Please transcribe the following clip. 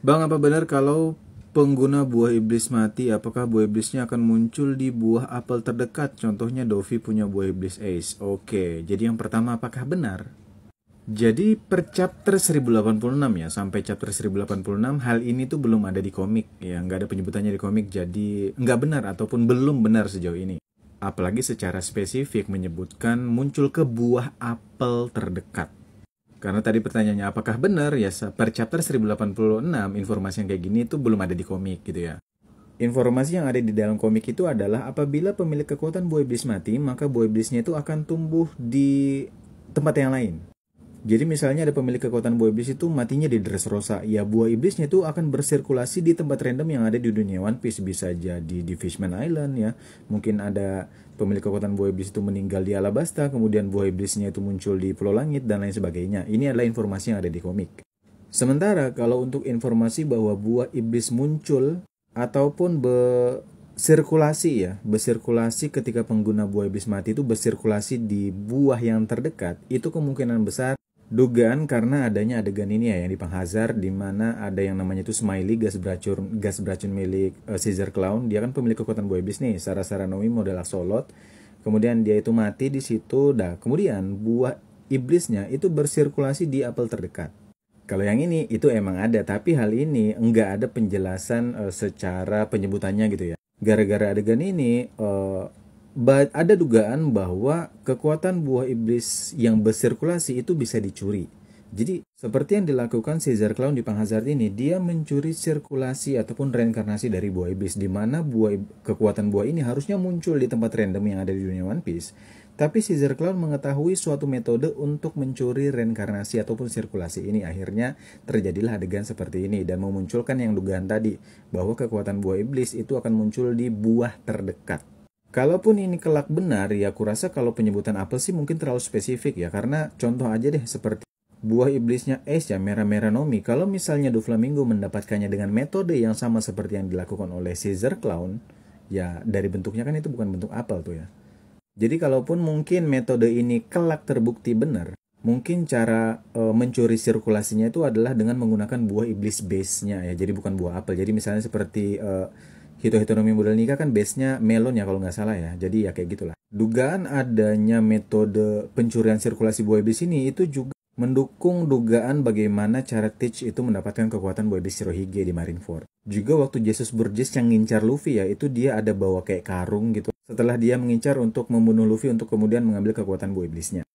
Bang, apa benar kalau pengguna buah iblis mati, apakah buah iblisnya akan muncul di buah apel terdekat? Contohnya Dovi punya buah iblis Ace. Oke, jadi yang pertama apakah benar? Jadi per chapter 1086 ya sampai chapter 1086 hal ini tuh belum ada di komik ya nggak ada penyebutannya di komik jadi nggak benar ataupun belum benar sejauh ini. Apalagi secara spesifik menyebutkan muncul ke buah apel terdekat. Karena tadi pertanyaannya apakah benar ya per chapter 1086 informasi yang kayak gini itu belum ada di komik gitu ya. Informasi yang ada di dalam komik itu adalah apabila pemilik kekuatan buah iblis mati, maka buah iblisnya itu akan tumbuh di tempat yang lain. Jadi misalnya ada pemilik kekuatan buah iblis itu matinya di Dressrosa, ya buah iblisnya itu akan bersirkulasi di tempat random yang ada di dunia One Piece bisa jadi di Fishman Island ya. Mungkin ada pemilik kekuatan buah iblis itu meninggal di Alabasta, kemudian buah iblisnya itu muncul di Pulau Langit dan lain sebagainya. Ini adalah informasi yang ada di komik. Sementara kalau untuk informasi bahwa buah iblis muncul ataupun bersirkulasi ya, bersirkulasi ketika pengguna buah iblis mati itu bersirkulasi di buah yang terdekat, itu kemungkinan besar Dugaan karena adanya adegan ini ya yang di Panghazar di mana ada yang namanya itu Smiley gas beracun gas beracun milik uh, Caesar Clown. Dia kan pemilik kekuatan boy nih, Sarah sarah Nomi model Axolot. Kemudian dia itu mati di situ. Dah, kemudian buah iblisnya itu bersirkulasi di apel terdekat. Kalau yang ini itu emang ada, tapi hal ini enggak ada penjelasan uh, secara penyebutannya gitu ya. Gara-gara adegan ini uh, ada dugaan bahwa kekuatan buah iblis yang bersirkulasi itu bisa dicuri. Jadi seperti yang dilakukan Caesar Clown di Panghazard ini, dia mencuri sirkulasi ataupun reinkarnasi dari buah iblis di mana buah kekuatan buah ini harusnya muncul di tempat random yang ada di dunia One Piece. Tapi Caesar Clown mengetahui suatu metode untuk mencuri reinkarnasi ataupun sirkulasi ini. Akhirnya terjadilah adegan seperti ini dan memunculkan yang dugaan tadi bahwa kekuatan buah iblis itu akan muncul di buah terdekat Kalaupun ini kelak benar, ya aku rasa kalau penyebutan apel sih mungkin terlalu spesifik ya, karena contoh aja deh seperti buah iblisnya es ya merah-merah nomi. Kalau misalnya Doflamingo mendapatkannya dengan metode yang sama seperti yang dilakukan oleh Caesar Clown, ya dari bentuknya kan itu bukan bentuk apel tuh ya. Jadi kalaupun mungkin metode ini kelak terbukti benar, mungkin cara e, mencuri sirkulasinya itu adalah dengan menggunakan buah iblis base-nya ya. Jadi bukan buah apel. Jadi misalnya seperti e, Hitohitonomi model nikah kan base-nya melon ya kalau nggak salah ya. Jadi ya kayak gitulah. Dugaan adanya metode pencurian sirkulasi buaya di sini itu juga mendukung dugaan bagaimana cara Teach itu mendapatkan kekuatan Boy Shirohige di Marineford. Juga waktu Jesus Burgess yang ngincar Luffy ya, itu dia ada bawa kayak karung gitu. Setelah dia mengincar untuk membunuh Luffy untuk kemudian mengambil kekuatan buah Iblisnya.